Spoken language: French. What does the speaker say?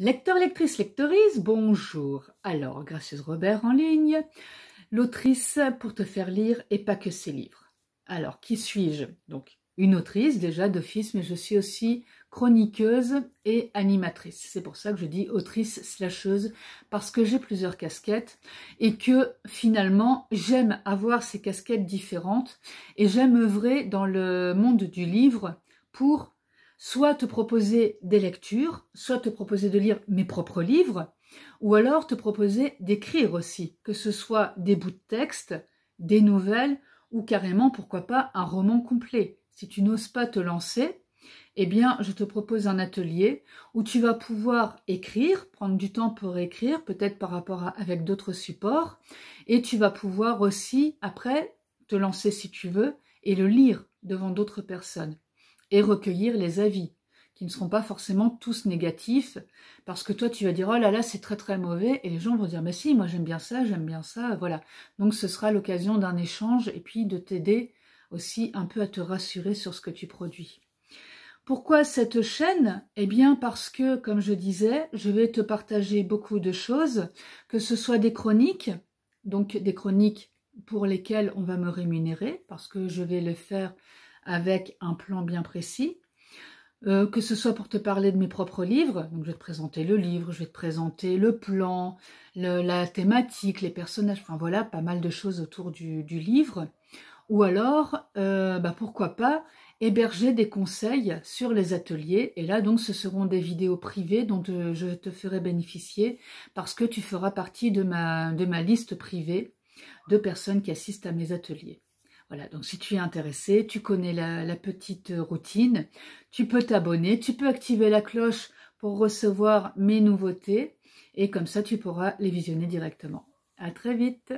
Lecteur, lectrice, lectorise, bonjour. Alors, Gracieuse Robert en ligne, l'autrice pour te faire lire et pas que ses livres. Alors, qui suis-je Donc, une autrice déjà d'office, mais je suis aussi chroniqueuse et animatrice. C'est pour ça que je dis autrice slasheuse, parce que j'ai plusieurs casquettes et que finalement, j'aime avoir ces casquettes différentes et j'aime œuvrer dans le monde du livre pour soit te proposer des lectures, soit te proposer de lire mes propres livres, ou alors te proposer d'écrire aussi, que ce soit des bouts de texte, des nouvelles, ou carrément, pourquoi pas, un roman complet. Si tu n'oses pas te lancer, eh bien, je te propose un atelier où tu vas pouvoir écrire, prendre du temps pour écrire, peut-être par rapport avec d'autres supports, et tu vas pouvoir aussi, après, te lancer si tu veux, et le lire devant d'autres personnes et recueillir les avis qui ne seront pas forcément tous négatifs, parce que toi tu vas dire oh là là c'est très très mauvais, et les gens vont dire mais si moi j'aime bien ça, j'aime bien ça, voilà. Donc ce sera l'occasion d'un échange et puis de t'aider aussi un peu à te rassurer sur ce que tu produis. Pourquoi cette chaîne Eh bien parce que, comme je disais, je vais te partager beaucoup de choses, que ce soit des chroniques, donc des chroniques pour lesquelles on va me rémunérer, parce que je vais le faire avec un plan bien précis. Euh, que ce soit pour te parler de mes propres livres, donc je vais te présenter le livre, je vais te présenter le plan, la thématique, les personnages, enfin voilà, pas mal de choses autour du, livre. Ou alors, euh, bah, pourquoi pas, héberger des conseils sur les ateliers. Et là, donc, ce seront des vidéos privées dont euh, je te ferai bénéficier parce que tu feras partie de ma, de ma liste privée de personnes qui assistent à mes ateliers. Voilà, donc si tu es intéressé, tu connais la, la petite routine, tu peux t'abonner, tu peux activer la cloche pour recevoir mes nouveautés et comme ça tu pourras les visionner directement. À très vite